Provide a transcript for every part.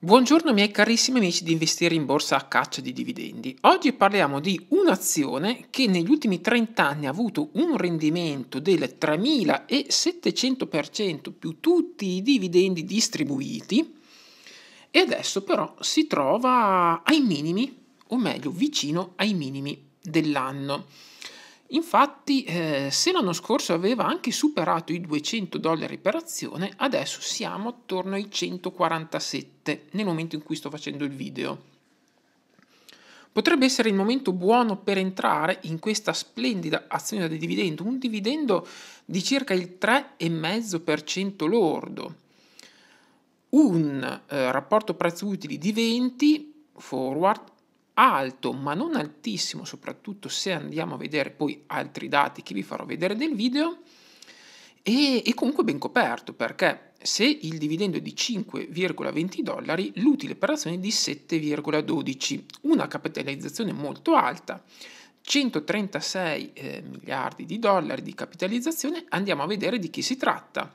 Buongiorno miei carissimi amici di investire in borsa a caccia di dividendi. Oggi parliamo di un'azione che negli ultimi 30 anni ha avuto un rendimento del 3700% più tutti i dividendi distribuiti e adesso però si trova ai minimi, o meglio vicino ai minimi dell'anno. Infatti, eh, se l'anno scorso aveva anche superato i 200 dollari per azione, adesso siamo attorno ai 147 nel momento in cui sto facendo il video. Potrebbe essere il momento buono per entrare in questa splendida azione da dividendo, un dividendo di circa il 3,5% lordo, un eh, rapporto prezzo utili di 20 forward alto, ma non altissimo, soprattutto se andiamo a vedere poi altri dati che vi farò vedere nel video, e, e comunque ben coperto, perché se il dividendo è di 5,20 dollari, l'utile per azione è di 7,12, una capitalizzazione molto alta. 136 eh, miliardi di dollari di capitalizzazione, andiamo a vedere di chi si tratta.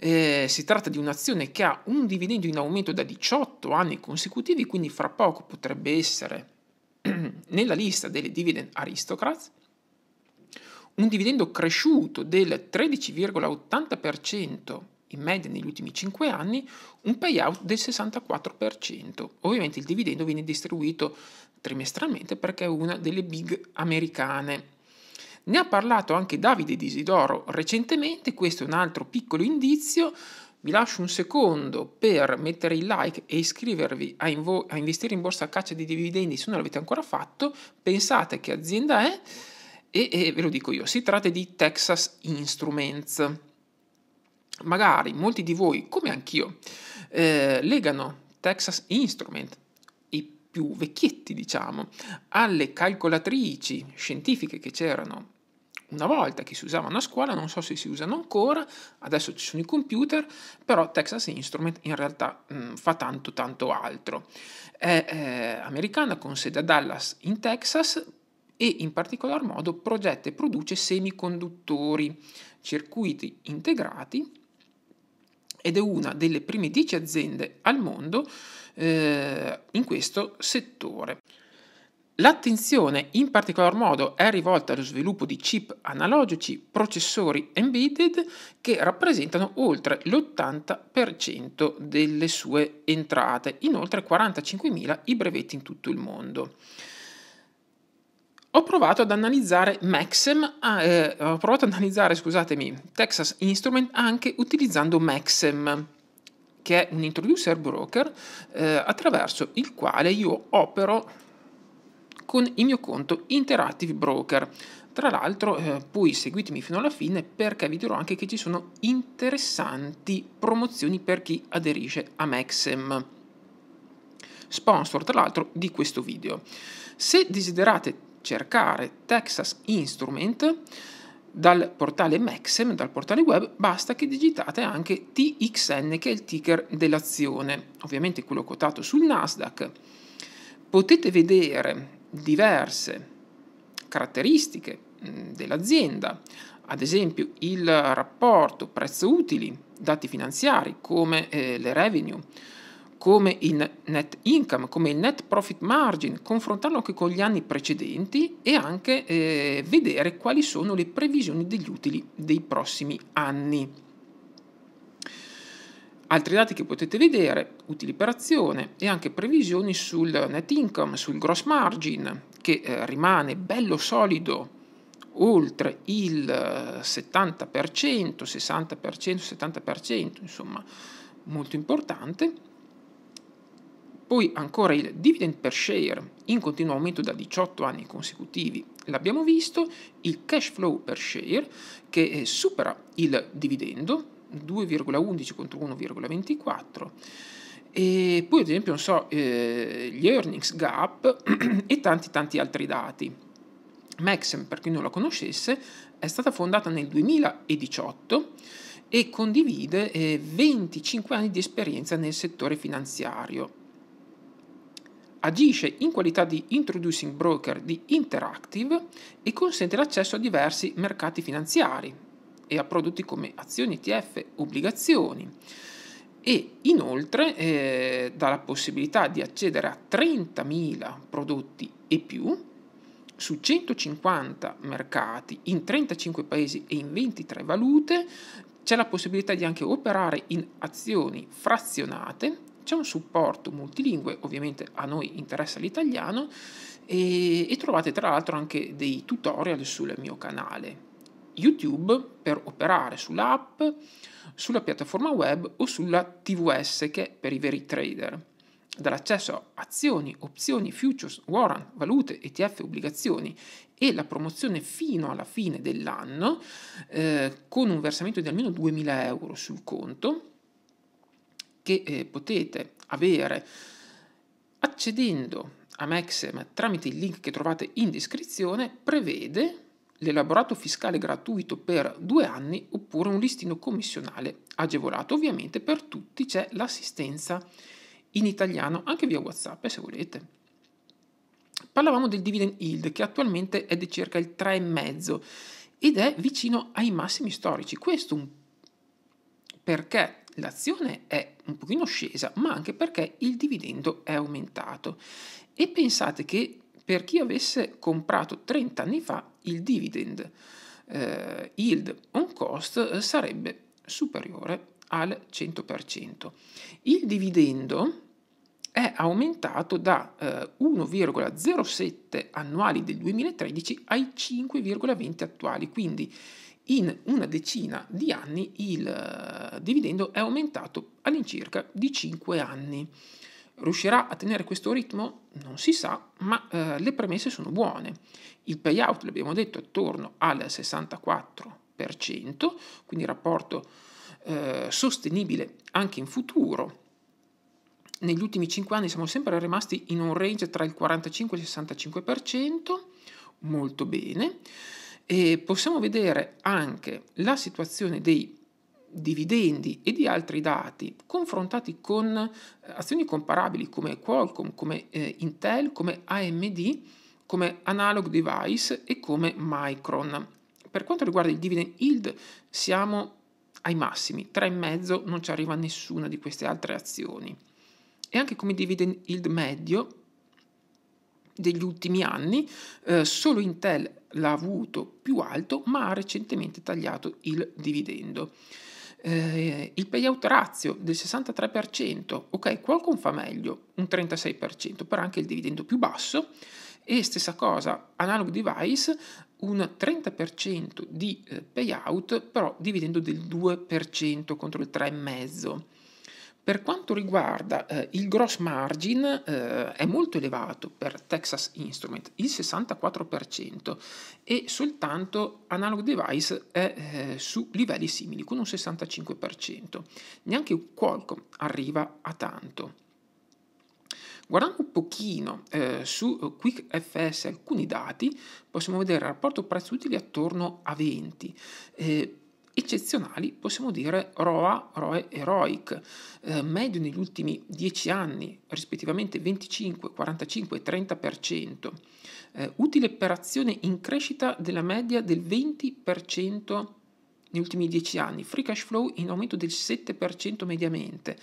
Eh, si tratta di un'azione che ha un dividendo in aumento da 18 anni consecutivi, quindi fra poco potrebbe essere nella lista delle dividend aristocrats, un dividendo cresciuto del 13,80% in media negli ultimi 5 anni, un payout del 64%. Ovviamente il dividendo viene distribuito trimestralmente perché è una delle big americane. Ne ha parlato anche Davide Disidoro recentemente, questo è un altro piccolo indizio. Vi lascio un secondo per mettere il like e iscrivervi a, invo- a investire in borsa a caccia di dividendi se non l'avete ancora fatto. Pensate che azienda è e, e ve lo dico io, si tratta di Texas Instruments. Magari molti di voi, come anch'io, eh, legano Texas Instruments i più vecchietti diciamo, alle calcolatrici scientifiche che c'erano una volta che si usavano a scuola, non so se si usano ancora, adesso ci sono i computer, però Texas Instrument in realtà mh, mm, fa tanto tanto altro. È eh, americana con sede a Dallas in Texas e in particolar modo progetta e produce semiconduttori, circuiti integrati ed è una delle prime 10 aziende al mondo eh, in questo settore. L'attenzione in particolar modo è rivolta allo sviluppo di chip analogici, processori embedded che rappresentano oltre l'80% delle sue entrate, in oltre 45.000 i brevetti in tutto il mondo. Ho provato ad analizzare Maxem, ah, eh, ho provato ad analizzare, scusatemi, Texas Instrument anche utilizzando Maxim che è un introducer broker eh, attraverso il quale io opero con il mio conto Interactive Broker. Tra l'altro eh, poi seguitemi fino alla fine perché vi dirò anche che ci sono interessanti promozioni per chi aderisce a Maxim. sponsor tra l'altro di questo video. Se desiderate cercare Texas Instrument dal portale Maxim, dal portale web, basta che digitate anche TXN che è il ticker dell'azione, ovviamente quello quotato sul Nasdaq. Potete vedere diverse caratteristiche mm, dell'azienda, ad esempio il rapporto prezzo-utili, dati finanziari come eh, le revenue, come il net income, come il net profit margin, confrontarlo anche con gli anni precedenti e anche eh, vedere quali sono le previsioni degli utili dei prossimi anni. Altri dati che potete vedere, utili per azione e anche previsioni sul net income, sul gross margin, che eh, rimane bello solido oltre il 70%, 60%, 70%, insomma molto importante. Poi ancora il dividend per share in continuo aumento da 18 anni consecutivi, l'abbiamo visto, il cash flow per share che eh, supera il dividendo 2,11 contro 1,24 e poi ad esempio non so, eh, gli earnings gap e tanti tanti altri dati. Maxim, per chi non la conoscesse, è stata fondata nel 2018 e condivide eh, 25 anni di esperienza nel settore finanziario. Agisce in qualità di introducing broker di Interactive e consente l'accesso a diversi mercati finanziari, e a prodotti come azioni, ETF, obbligazioni e inoltre eh, dà la possibilità di accedere a 30.000 prodotti e più su 150 mercati in 35 paesi e in 23 valute, c'è la possibilità di anche operare in azioni frazionate, c'è un supporto multilingue, ovviamente a noi interessa l'italiano, e, e trovate tra l'altro anche dei tutorial sul mio canale. YouTube per operare sull'app, sulla piattaforma web o sulla TVS che è per i veri trader. Dall'accesso a azioni, opzioni, futures, warrant, valute, ETF, obbligazioni e la promozione fino alla fine dell'anno eh, con un versamento di almeno 2000 euro sul conto che eh, potete avere accedendo a Maxim tramite il link che trovate in descrizione prevede l'elaborato fiscale gratuito per due anni oppure un listino commissionale agevolato. Ovviamente per tutti c'è l'assistenza in italiano anche via WhatsApp se volete. Parlavamo del dividend yield che attualmente è di circa il 3,5 ed è vicino ai massimi storici. Questo perché l'azione è un pochino scesa, ma anche perché il dividendo è aumentato. E pensate che per chi avesse comprato 30 anni fa il dividend eh, yield on cost eh, sarebbe superiore al 100%. Il dividendo è aumentato da eh, 1,07 annuali del 2013 ai 5,20 attuali, quindi in una decina di anni il eh, dividendo è aumentato all'incirca di 5 anni. Riuscirà a tenere questo ritmo? Non si sa, ma eh, le premesse sono buone. Il payout, l'abbiamo detto, è attorno al 64%, quindi rapporto eh, sostenibile anche in futuro. Negli ultimi 5 anni siamo sempre rimasti in un range tra il 45 e il 65%, molto bene. E possiamo vedere anche la situazione dei dividendi e di altri dati confrontati con eh, azioni comparabili come Qualcomm, come eh, Intel, come AMD, come Analog Device e come Micron. Per quanto riguarda il dividend yield siamo ai massimi, 3,5 non ci arriva nessuna di queste altre azioni. E anche come dividend yield medio degli ultimi anni eh, solo Intel l'ha avuto più alto ma ha recentemente tagliato il dividendo eh, il payout ratio del 63%, ok, Qualcomm fa meglio, un 36%, però anche il dividendo più basso, e stessa cosa, analog device, un 30% di eh, payout, però dividendo del 2% contro il 3,5%. Per quanto riguarda eh, il gross margin eh, è molto elevato per Texas Instrument, il 64% e soltanto Analog Device è eh, su livelli simili con un 65%. Neanche Qualcomm arriva a tanto. Guardando un pochino eh, su QuickFS alcuni dati, possiamo vedere il rapporto prezzo-utili attorno a 20 eccezionali, possiamo dire ROA, ROE e ROIC, eh, medio negli ultimi 10 anni, rispettivamente 25, 45 e 30%, eh, utile per azione in crescita della media del 20% negli ultimi 10 anni, free cash flow in aumento del 7% mediamente,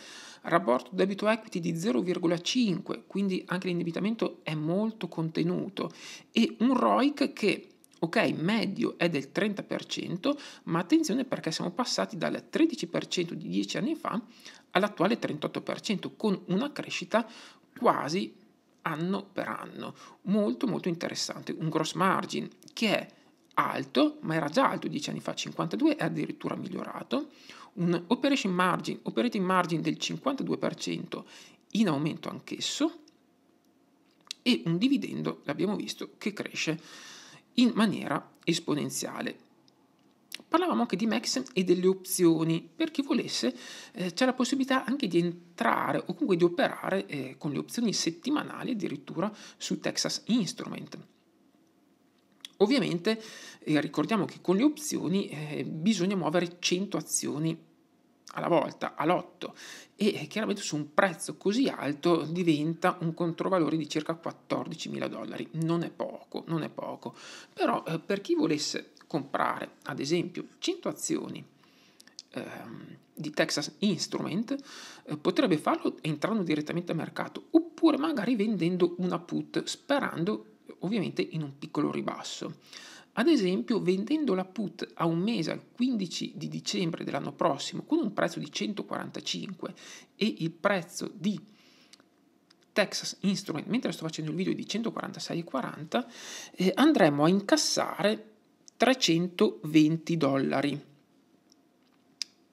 rapporto debito equity di 0,5, quindi anche l'indebitamento è molto contenuto, e un ROIC che Ok, medio è del 30%, ma attenzione perché siamo passati dal 13% di 10 anni fa all'attuale 38%, con una crescita quasi anno per anno. Molto molto interessante, un gross margin che è alto, ma era già alto 10 anni fa, 52 è addirittura migliorato, un operation margin, operating margin del 52% in aumento anch'esso e un dividendo, l'abbiamo visto, che cresce in maniera esponenziale. Parlavamo anche di Max e delle opzioni, per chi volesse eh, c'è la possibilità anche di entrare o comunque di operare eh, con le opzioni settimanali addirittura su Texas Instrument. Ovviamente eh, ricordiamo che con le opzioni eh, bisogna muovere 100 azioni alla volta all'otto e chiaramente su un prezzo così alto diventa un controvalore di circa 14 mila dollari. Non è poco, non è poco. Però eh, per chi volesse comprare ad esempio 100 azioni ehm, di Texas Instrument eh, potrebbe farlo entrando direttamente al mercato oppure magari vendendo una put sperando ovviamente in un piccolo ribasso. Ad esempio, vendendo la put a un mese al 15 di dicembre dell'anno prossimo con un prezzo di 145 e il prezzo di Texas Instrument, mentre sto facendo il video di 146,40, eh, andremo a incassare 320 dollari.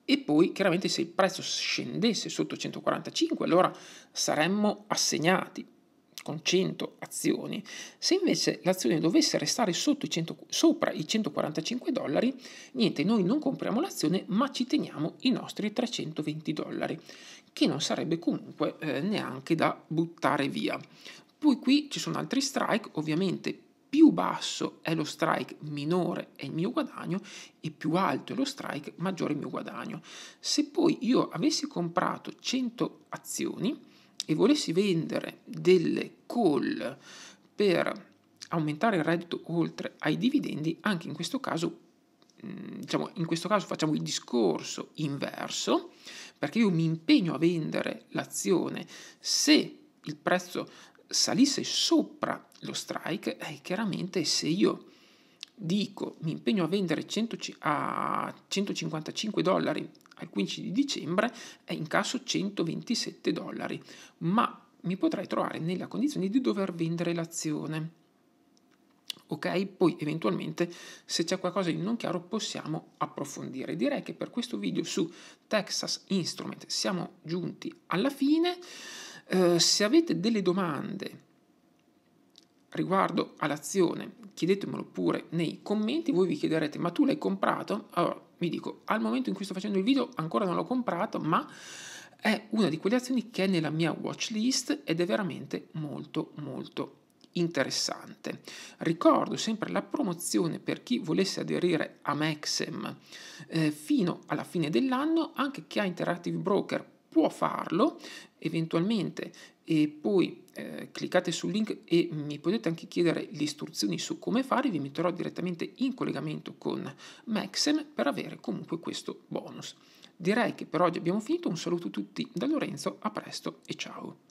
E poi chiaramente se il prezzo scendesse sotto 145 allora saremmo assegnati con 100 azioni, se invece l'azione dovesse restare sotto i 100, sopra i 145 dollari, niente, noi non compriamo l'azione ma ci teniamo i nostri 320 dollari, che non sarebbe comunque eh, neanche da buttare via. Poi qui ci sono altri strike, ovviamente più basso è lo strike minore è il mio guadagno e più alto è lo strike maggiore è il mio guadagno. Se poi io avessi comprato 100 azioni, e volessi vendere delle call per aumentare il reddito oltre ai dividendi, anche in questo caso, mm, diciamo, in questo caso facciamo il discorso inverso, perché io mi impegno a vendere l'azione se il prezzo salisse sopra lo strike, eh, chiaramente se io dico mi impegno a vendere 100, a 155 dollari al 15 di dicembre e incasso 127 dollari, ma mi potrei trovare nella condizione di dover vendere l'azione. Ok, poi eventualmente se c'è qualcosa di non chiaro possiamo approfondire. Direi che per questo video su Texas Instrument siamo giunti alla fine. Eh, se avete delle domande riguardo all'azione, chiedetemelo pure nei commenti, voi vi chiederete ma tu l'hai comprato? Allora vi dico, al momento in cui sto facendo il video ancora non l'ho comprato, ma è una di quelle azioni che è nella mia watch list ed è veramente molto molto interessante. Ricordo sempre la promozione per chi volesse aderire a Maxim eh, fino alla fine dell'anno, anche chi ha Interactive Broker può farlo eventualmente e poi eh, cliccate sul link e mi potete anche chiedere le istruzioni su come fare, vi metterò direttamente in collegamento con Maxen per avere comunque questo bonus. Direi che per oggi abbiamo finito, un saluto a tutti da Lorenzo, a presto e ciao!